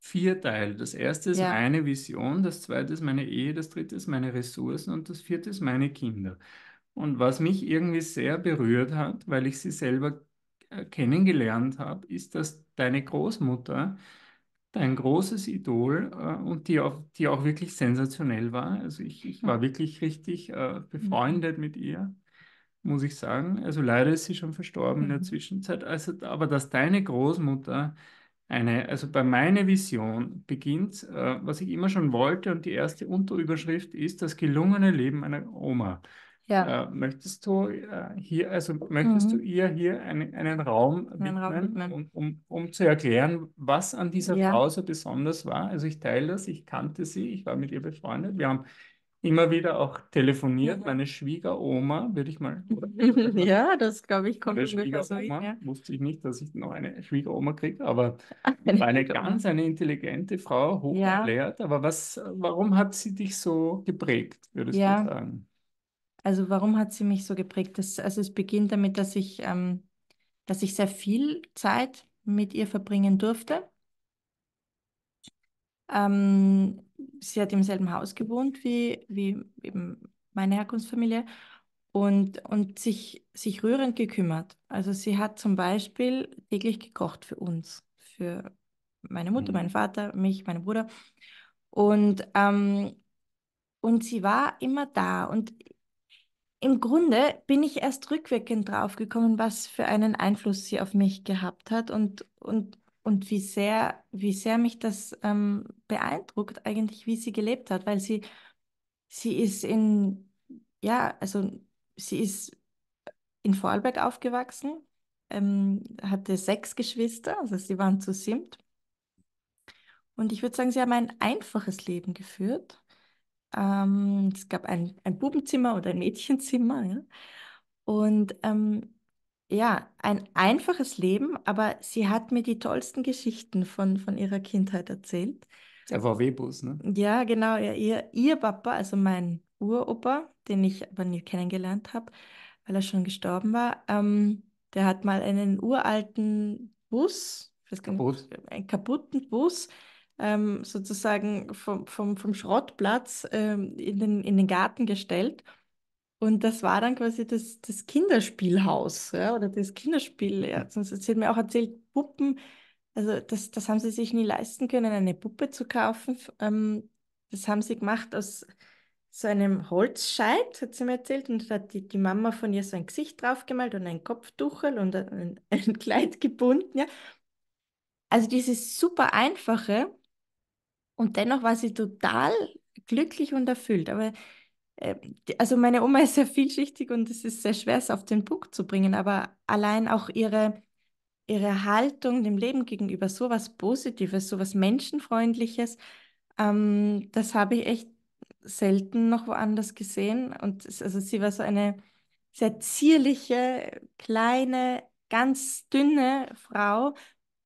vier Teile. Das erste ist ja. eine Vision, das zweite ist meine Ehe, das dritte ist meine Ressourcen und das vierte ist meine Kinder. Und was mich irgendwie sehr berührt hat, weil ich sie selber äh, kennengelernt habe, ist, dass deine Großmutter dein großes Idol äh, und die auch, die auch wirklich sensationell war. Also ich, ich war mhm. wirklich richtig äh, mhm. befreundet mit ihr, muss ich sagen. Also leider ist sie schon verstorben mhm. in der mhm. Zwischenzeit. Also, aber dass deine Großmutter eine, also bei meiner Vision beginnt, äh, was ich immer schon wollte, und die erste Unterüberschrift ist das gelungene Leben einer Oma. Ja. Äh, möchtest du äh, hier, also möchtest mhm. du ihr hier einen, einen Raum widmen, Raum widmen. Um, um, um, zu erklären, was an dieser ja. Frau so besonders war? Also ich teile das, ich kannte sie, ich war mit ihr befreundet, wir haben immer wieder auch telefoniert. Mhm. Meine Schwiegeroma, würde ich mal. [laughs] ja, das glaube ich, kommt ungefähr so hin. Ja. Wusste ich nicht, dass ich noch eine Schwiegeroma kriege, aber [laughs] eine, eine ganz eine intelligente Frau, hocherklärt. Ja. Aber was, warum hat sie dich so geprägt, würdest ja. du sagen? Also warum hat sie mich so geprägt? Das, also es beginnt damit, dass ich, ähm, dass ich sehr viel Zeit mit ihr verbringen durfte. Ähm, sie hat im selben Haus gewohnt wie, wie eben meine Herkunftsfamilie und, und sich, sich rührend gekümmert. Also sie hat zum Beispiel täglich gekocht für uns, für meine Mutter, mhm. meinen Vater, mich, meinen Bruder. Und, ähm, und sie war immer da. Und im Grunde bin ich erst rückwirkend draufgekommen, was für einen Einfluss sie auf mich gehabt hat und, und und wie sehr, wie sehr mich das ähm, beeindruckt, eigentlich, wie sie gelebt hat, weil sie, sie ist in, ja, also sie ist in Vorarlberg aufgewachsen, ähm, hatte sechs Geschwister, also sie waren zu siebt. Und ich würde sagen, sie haben ein einfaches Leben geführt. Ähm, es gab ein, ein Bubenzimmer oder ein Mädchenzimmer. Ja? Und ähm, ja, ein einfaches Leben, aber sie hat mir die tollsten Geschichten von, von ihrer Kindheit erzählt. Der VW-Bus, ne? Ja, genau. Ja, ihr, ihr Papa, also mein Uropa, den ich aber nie kennengelernt habe, weil er schon gestorben war, ähm, der hat mal einen uralten Bus, Kaputt. einen kaputten Bus, ähm, sozusagen vom, vom, vom Schrottplatz ähm, in, den, in den Garten gestellt und das war dann quasi das, das Kinderspielhaus ja, oder das Kinderspiel. Ja. Mhm. Sonst, sie hat mir auch erzählt, Puppen, also das, das haben sie sich nie leisten können, eine Puppe zu kaufen. Ähm, das haben sie gemacht aus so einem Holzscheit, hat sie mir erzählt. Und da hat die, die Mama von ihr so ein Gesicht draufgemalt und ein Kopftuchel und ein, ein [laughs] Kleid gebunden. Ja. Also dieses super einfache. Und dennoch war sie total glücklich und erfüllt. Aber äh, also meine Oma ist sehr vielschichtig und es ist sehr schwer, es auf den Punkt zu bringen, aber allein auch ihre, ihre Haltung dem Leben gegenüber, so was Positives, so was Menschenfreundliches, ähm, das habe ich echt selten noch woanders gesehen. Und es, also sie war so eine sehr zierliche, kleine, ganz dünne Frau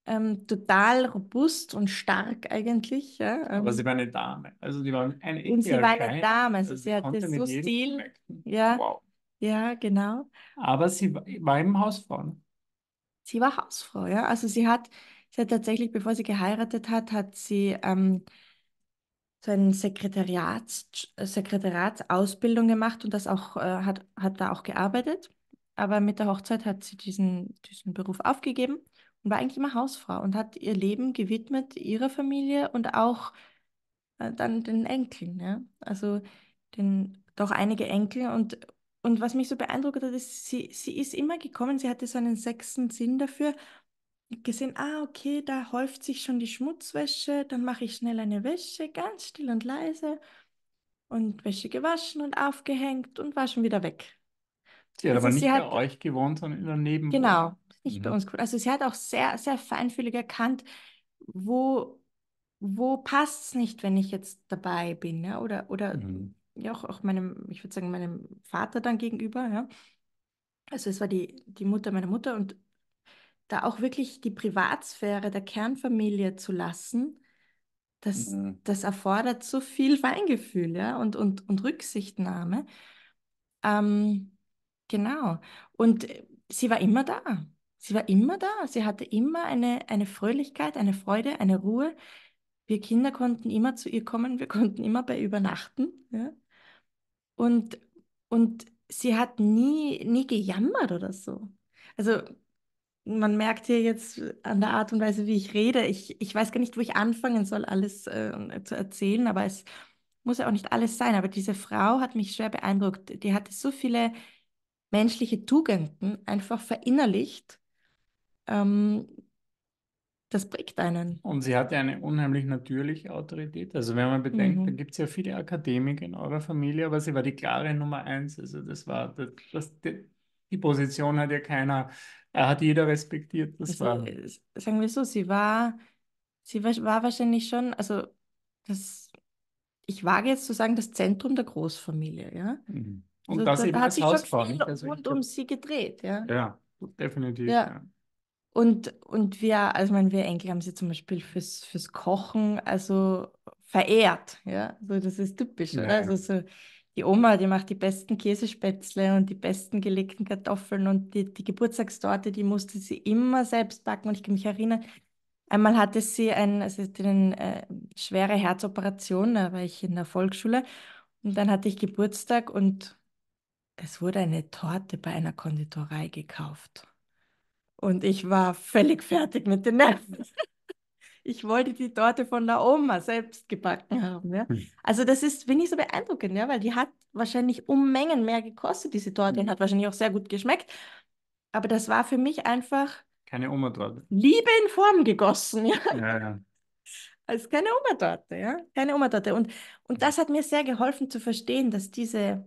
ähm, total robust und stark eigentlich. Ja, ähm. Aber sie war eine Dame. Also die war eine Und sie war eine Dame, also, also sie hatte so Stil. Ja. Wow. ja, genau. Aber sie war eben Hausfrau. Ne? Sie war Hausfrau, ja. Also sie hat, sie hat tatsächlich, bevor sie geheiratet hat, hat sie ähm, so eine Sekretariats, Sekretariatsausbildung gemacht und das auch, äh, hat, hat da auch gearbeitet. Aber mit der Hochzeit hat sie diesen, diesen Beruf aufgegeben und war eigentlich immer Hausfrau und hat ihr Leben gewidmet ihrer Familie und auch äh, dann den Enkeln, ja? also den, doch einige Enkel und und was mich so beeindruckt hat, ist, sie, sie ist immer gekommen, sie hatte so einen sechsten Sinn dafür, gesehen, ah, okay, da häuft sich schon die Schmutzwäsche, dann mache ich schnell eine Wäsche, ganz still und leise und Wäsche gewaschen und aufgehängt und war schon wieder weg. Sie hat aber also nicht bei hat, euch gewohnt, sondern in der Nebenwohnung. Genau, nicht mhm. bei uns cool. Also sie hat auch sehr, sehr feinfühlig erkannt, wo, wo passt es nicht, wenn ich jetzt dabei bin, ja? oder, oder mhm. ja, auch, auch meinem, ich würde sagen, meinem Vater dann gegenüber, ja. Also es war die, die Mutter meiner Mutter und da auch wirklich die Privatsphäre der Kernfamilie zu lassen, das, mhm. das erfordert so viel Feingefühl, ja, und, und, und Rücksichtnahme. Ähm, genau. Und sie war immer da sie war immer da, sie hatte immer eine, eine Fröhlichkeit, eine Freude, eine Ruhe. Wir Kinder konnten immer zu ihr kommen, wir [laughs] konnten immer bei ihr übernachten. Ja? Und, und sie hat nie, nie gejammert oder so. Also man merkt hier jetzt an der Art und Weise, wie ich rede, ich, ich weiß gar nicht, wo ich anfangen soll, alles äh, zu erzählen, aber es muss ja auch nicht alles sein. Aber diese Frau hat mich schwer beeindruckt. Die hatte so viele menschliche Tugenden einfach verinnerlicht ähm, das prägt einen. Und sie hatte eine unheimlich natürliche Autorität. Also wenn man bedenkt, mhm. da gibt es ja viele Akademiker in eurer Familie, aber sie war die klare Nummer eins. Also das war, das, das die, die, Position hat ja keiner, äh, hat jeder respektiert. Das also, war... Äh, sagen wir so, sie war, sie war, war wahrscheinlich schon, also das, ich wage jetzt zu sagen, das Zentrum der Großfamilie, ja. Mhm. Und also, das da, eben da hat sich schon Hausfrau, viel also rund um sie gedreht, ja. Ja, definitiv. ja. ja. Und, und wir, also ich wir Enkel haben sie zum Beispiel fürs, fürs Kochen, also verehrt, ja, so das ist typisch, ja. oder? Also so, die Oma, die macht die besten Käsespätzle und die besten gelegten Kartoffeln und die, die Geburtstagstorte, die musste sie immer selbst backen und ich kann mich erinnern, Einmal hatte sie ein, also eine äh, schwere Herzoperation, da war ich in der Volksschule. Und dann hatte ich Geburtstag und es wurde eine Torte bei einer Konditorei gekauft. Und ich war völlig fertig mit den Nerven. [laughs] Ich wollte die Torte von der Oma selbst gebacken haben. Ja. Hm. Also das ist, wenig so beeindruckend, ja, weil die hat wahrscheinlich um Mengen mehr gekostet, diese Torte, und hat wahrscheinlich auch sehr gut geschmeckt. Aber das war für mich einfach keine Oma-Torte. Liebe in Form gegossen, ja. ja, ja. [laughs] Also keine Oma-Torte, ja. Keine Oma-Torte. Und, und das hat mir sehr geholfen zu verstehen, dass diese,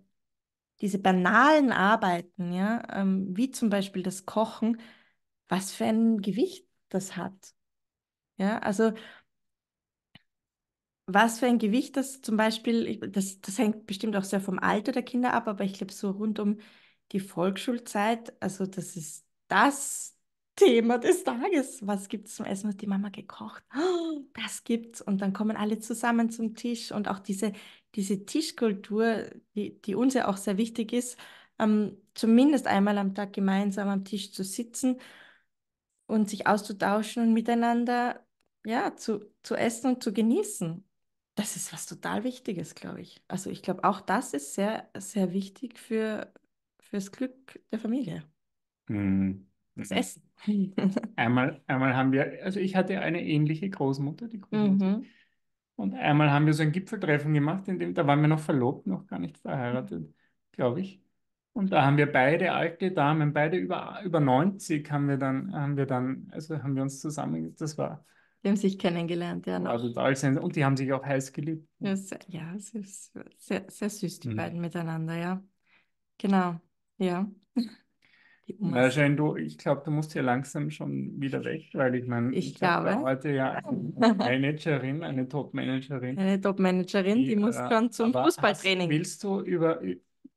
diese banalen Arbeiten, ja, ähm, wie zum Beispiel das Kochen, was für ein Gewicht das hat. Ja, also was für ein Gewicht das zum Beispiel, das, das hängt bestimmt auch sehr vom Alter der Kinder ab, aber ich glaube, so rund um die Volksschulzeit, also das ist das Thema des Tages. Was gibt es zum Essen, was die Mama gekocht? Oh, [gasps] das gibt's. Und dann kommen alle zusammen zum Tisch und auch diese, diese Tischkultur, die, die uns ja auch sehr wichtig ist, ähm, zumindest einmal am Tag gemeinsam am Tisch zu sitzen und sich auszutauschen und miteinander ja, zu, zu essen und zu genießen. Das ist was total Wichtiges, glaube ich. Also ich glaube, auch das ist sehr, sehr wichtig für, das Glück der Familie. Mhm. Das Essen. [laughs] einmal, einmal haben wir, also ich hatte eine ähnliche Großmutter, die Großmutter. Mhm. Und einmal haben wir so ein Gipfeltreffen gemacht, in dem, da waren wir noch verlobt, noch gar nicht verheiratet, mhm. glaube ich. Und da haben wir beide alte Damen, beide über, über 90 haben wir dann, haben wir dann, also haben wir uns zusammen, das war. Die haben sich kennengelernt, ja. Noch. Ne? Also total Und die haben sich auch heiß geliebt. Ja, sehr, ja, sehr, sehr süß, die mhm. beiden miteinander, ja. Genau, ja. Na, Jane, du, ich glaube, du musst hier langsam schon wieder weg, weil ich meine, ich, ich glaube, glaube heute ja eine [laughs] Managerin, eine Top-Managerin. Eine Top-Managerin, die, die, muss dann äh, zum Fußballtraining. Willst du über,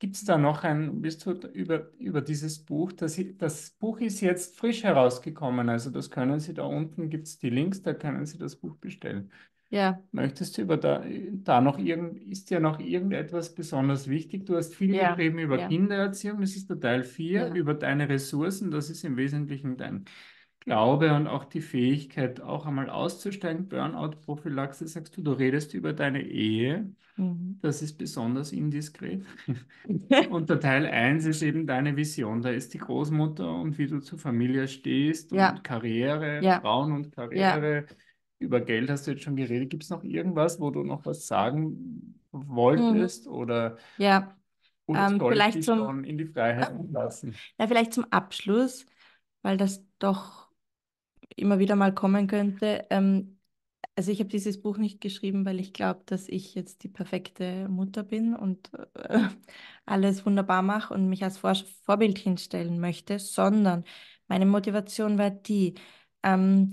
Gibt es da noch ein, bist du über, über dieses Buch, das, das Buch ist jetzt frisch herausgekommen, also das können Sie da unten, gibt es die Links, da können Sie das Buch bestellen. Ja. Möchtest du über da, da noch irgend, ist ja noch irgendetwas besonders wichtig? Du hast viel ja. geschrieben über ja. Kindererziehung, das ist der Teil 4, ja. über deine Ressourcen, das ist im Wesentlichen dein Glaube und auch die Fähigkeit, auch einmal auszusteigen, Burnout-Prophylaxe, sagst du, du redest über deine Ehe, mhm. das ist besonders indiskret. [laughs] und der Teil 1 ist eben deine Vision, da ist die Großmutter und wie du zur Familie stehst ja. und Karriere, ja. Frauen und Karriere. Ja. Über Geld hast du jetzt schon geredet. Gibt es noch irgendwas, wo du noch was sagen wolltest mhm. oder ja. Ähm, vielleicht zum, in die Freiheit ah. lassen? Ja, vielleicht zum Abschluss, weil das doch immer wieder mal kommen könnte. Ähm, also ich habe dieses Buch nicht geschrieben, weil ich glaube, dass ich jetzt die perfekte Mutter bin und äh, [laughs] alles wunderbar mache und mich als Vor Vorbild hinstellen möchte, sondern meine Motivation war die, ähm,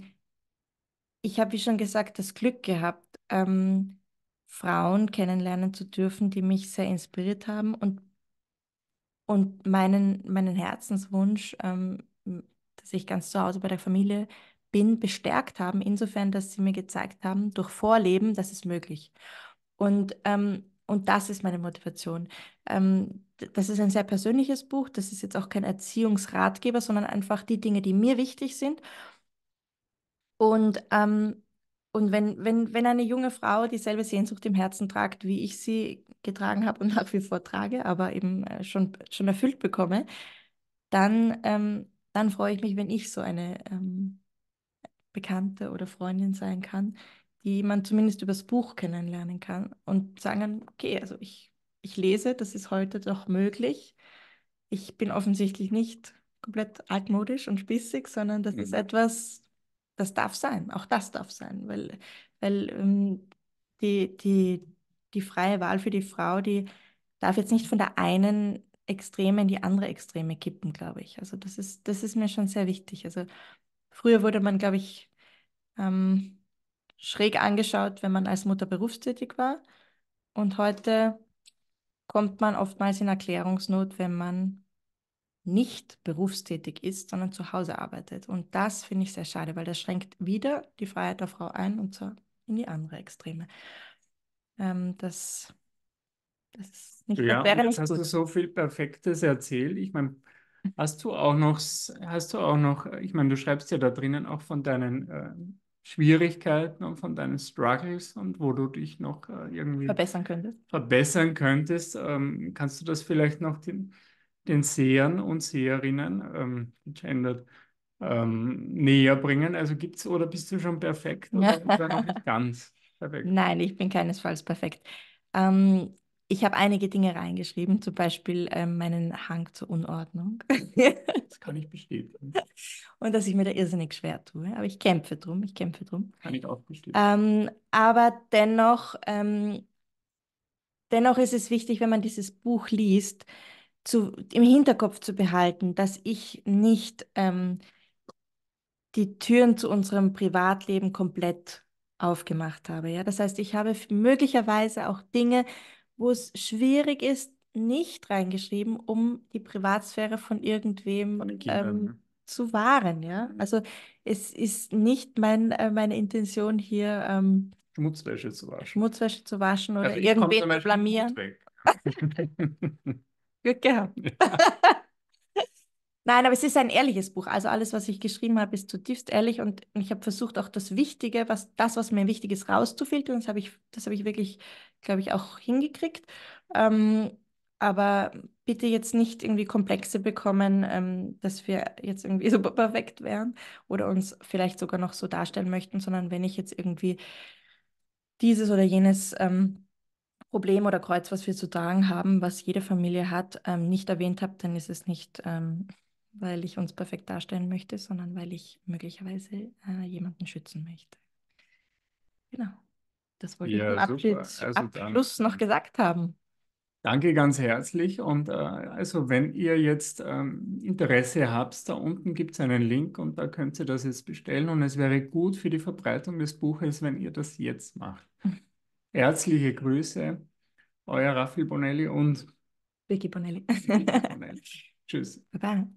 ich habe, wie schon gesagt, das Glück gehabt, ähm, Frauen kennenlernen zu dürfen, die mich sehr inspiriert haben und, und meinen, meinen Herzenswunsch, ähm, dass ich ganz zu Hause bei der Familie bin, bestärkt haben, insofern, dass sie mir gezeigt haben, durch Vorleben, das ist möglich. Und, ähm, und das ist meine Motivation. Ähm, das ist ein sehr persönliches Buch, das ist jetzt auch kein Erziehungsratgeber, sondern einfach die Dinge, die mir wichtig sind. Und, ähm, und wenn, wenn, wenn eine junge Frau dieselbe Sehnsucht im Herzen tragt, wie ich sie getragen habe und [laughs] nach wie vor trage, aber eben äh, schon, schon erfüllt bekomme, dann, ähm, dann freue ich mich, wenn ich so eine ähm, Bekannte oder Freundin sein kann, die man zumindest übers Buch kennenlernen kann und sagen, okay, also ich, ich lese, das ist heute doch möglich. Ich bin offensichtlich nicht komplett altmodisch und spießig, sondern das mhm. ist etwas, das darf sein, auch das darf sein, weil, weil ähm, die, die, die freie Wahl für die Frau, die darf jetzt nicht von der einen Extreme in die andere Extreme kippen, glaube ich. Also das ist, das ist mir schon sehr wichtig. Also früher wurde man, glaube ich, ähm, schräg angeschaut, wenn man als Mutter berufstätig war. Und heute kommt man oftmals in Erklärungsnot, wenn man nicht berufstätig ist, sondern zu Hause arbeitet. Und das finde ich sehr schade, weil das schränkt wieder die Freiheit der Frau ein und zwar in die andere Extreme. Ähm, das, das ist nicht, ja, das wäre nicht hast gut. du so viel Perfektes erzählt. Ich meine, hast du auch noch, hast du auch noch, ich meine, du schreibst ja da drinnen auch von deinen äh, Schwierigkeiten und von deinen Struggles und wo du dich noch äh, irgendwie verbessern könntest. Verbessern könntest. Ähm, kannst du das vielleicht noch den, den Sehern und Seherinnen ähm, gegendert ähm, näher bringen? Also gibt es oder bist du schon perfekt oder, oder [laughs] noch nicht ganz perfekt? Nein, ich bin keinesfalls perfekt. Ähm, ich habe einige Dinge reingeschrieben, zum Beispiel äh, meinen Hang zur Unordnung. das kann ich bestätigen. [laughs] Und dass ich mir da irrsinnig schwer tue. Aber ich kämpfe drum, ich kämpfe drum. Kann ich auch bestätigen. Ähm, aber dennoch, ähm, dennoch ist es wichtig, wenn man dieses Buch liest, zu, im Hinterkopf zu behalten, dass ich nicht ähm, die Türen zu unserem Privatleben komplett aufgemacht habe. Ja? Das heißt, ich habe möglicherweise auch Dinge wo es schwierig ist, nicht reingeschrieben, um die Privatsphäre von irgendwem von Kindern, ähm, ne? zu wahren. Ja? Mhm. Also es ist nicht mein, äh, meine Intention hier ähm, Schmutzwäsche zu waschen. Schmutzwäsche zu waschen oder also irgendwen zu blamieren. [laughs] Gut gehabt. Ja. [laughs] Nein, aber es ist ein ehrliches Buch. Also alles, was ich geschrieben habe, ist zutiefst ehrlich und ich habe versucht, auch das Wichtige, was das, was mir wichtig ist, rauszufiltern. Das habe ich, das habe ich wirklich, glaube ich, auch hingekriegt. Ähm, aber bitte jetzt nicht irgendwie Komplexe bekommen, ähm, dass wir jetzt irgendwie so [laughs] perfekt wären oder uns vielleicht sogar noch so darstellen möchten, sondern wenn ich jetzt irgendwie dieses oder jenes ähm, Problem oder Kreuz, was wir zu tragen haben, was jede Familie hat, ähm, nicht erwähnt habe, dann ist es nicht ähm, weil ich uns perfekt darstellen möchte, sondern weil ich möglicherweise äh, jemanden schützen möchte. Genau. Das wollte ja, ich im also Abschluss dann, noch gesagt haben. Danke ganz herzlich. Und äh, also, wenn ihr jetzt ähm, Interesse habt, da unten gibt es einen Link und da könnt ihr das jetzt bestellen. Und es wäre gut für die Verbreitung des Buches, wenn ihr das jetzt macht. Hm. Herzliche Grüße, euer Raffi Bonelli und Vicky Bonelli. Bonelli. [laughs] Tschüss. Baba.